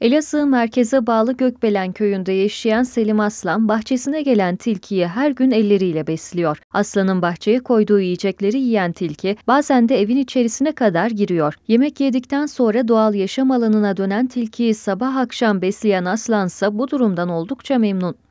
Elazığ merkeze bağlı Gökbelen köyünde yaşayan Selim Aslan bahçesine gelen tilkiyi her gün elleriyle besliyor. Aslanın bahçeye koyduğu yiyecekleri yiyen tilki bazen de evin içerisine kadar giriyor. Yemek yedikten sonra doğal yaşam alanına dönen tilkiyi sabah akşam besleyen aslansa bu durumdan oldukça memnun.